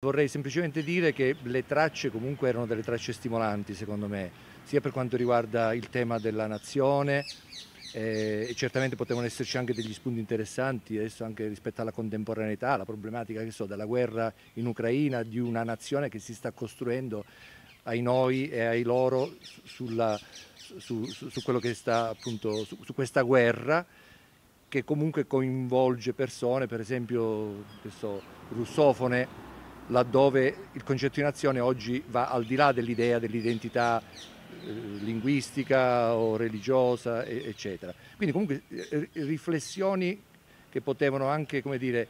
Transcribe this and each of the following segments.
Vorrei semplicemente dire che le tracce comunque erano delle tracce stimolanti secondo me, sia per quanto riguarda il tema della nazione eh, e certamente potevano esserci anche degli spunti interessanti adesso anche rispetto alla contemporaneità, alla problematica so, della guerra in Ucraina, di una nazione che si sta costruendo ai noi e ai loro sulla, su, su, su, quello che sta appunto su, su questa guerra che comunque coinvolge persone, per esempio so, russofone laddove il concetto di nazione oggi va al di là dell'idea dell'identità eh, linguistica o religiosa, eccetera. Quindi comunque eh, riflessioni che potevano anche, come dire,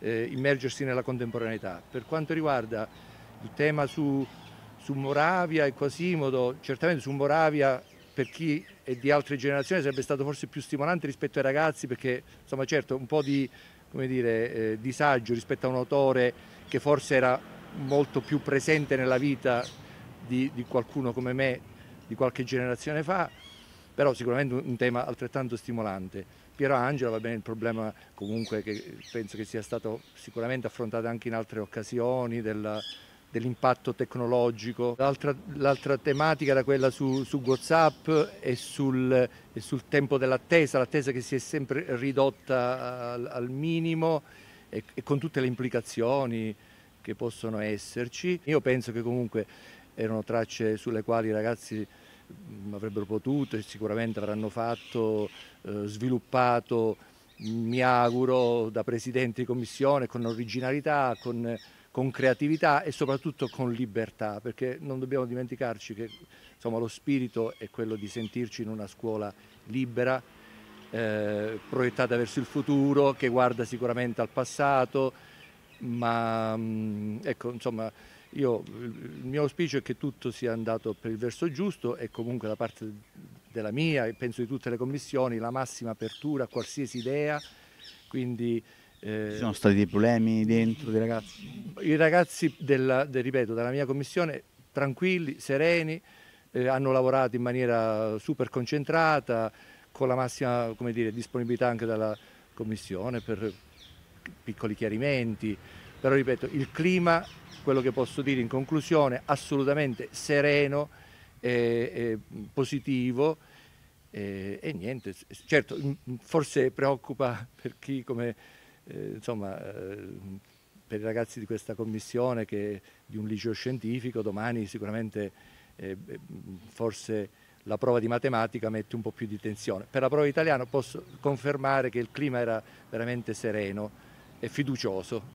eh, immergersi nella contemporaneità. Per quanto riguarda il tema su, su Moravia e Quasimodo, certamente su Moravia per chi è di altre generazioni sarebbe stato forse più stimolante rispetto ai ragazzi perché insomma certo un po' di dire, eh, disagio rispetto a un autore che forse era molto più presente nella vita di, di qualcuno come me di qualche generazione fa, però sicuramente un tema altrettanto stimolante. Piero Angela, va bene, il problema comunque che penso che sia stato sicuramente affrontato anche in altre occasioni della, dell'impatto tecnologico. L'altra, l'altra, tematica era quella su, su Whatsapp e sul, e sul, tempo dell'attesa, l'attesa che si è sempre ridotta al, al minimo e, e con tutte le implicazioni che possono esserci. Io penso che comunque erano tracce sulle quali i ragazzi avrebbero potuto e sicuramente avranno fatto, eh, sviluppato, mi auguro, da Presidente di Commissione con originalità, con, con, creatività e soprattutto con libertà, perché non dobbiamo dimenticarci che insomma, lo spirito è quello di sentirci in una scuola libera, eh, proiettata verso il futuro, che guarda sicuramente al passato, ma mh, mm, ecco, insomma, io, il mio auspicio è che tutto sia andato per il verso giusto e comunque da parte della mia e penso di tutte le commissioni la massima apertura a qualsiasi idea, quindi... Eh, Ci sono stati dei problemi dentro dei ragazzi? I ragazzi, della, del, ripeto, della mia commissione tranquilli, sereni, eh, hanno lavorato in maniera super concentrata, con la massima dire, disponibilità anche dalla Commissione per piccoli chiarimenti, però ripeto, il clima, quello che posso dire in conclusione, assolutamente sereno e, eh, e eh, positivo e, eh, e, niente, certo forse preoccupa per chi come, eh, insomma, eh, per i ragazzi di questa commissione che di un liceo scientifico domani sicuramente eh, forse la prova di matematica mette un po' più di tensione. Per la prova di italiano posso confermare che il clima era veramente sereno e fiducioso.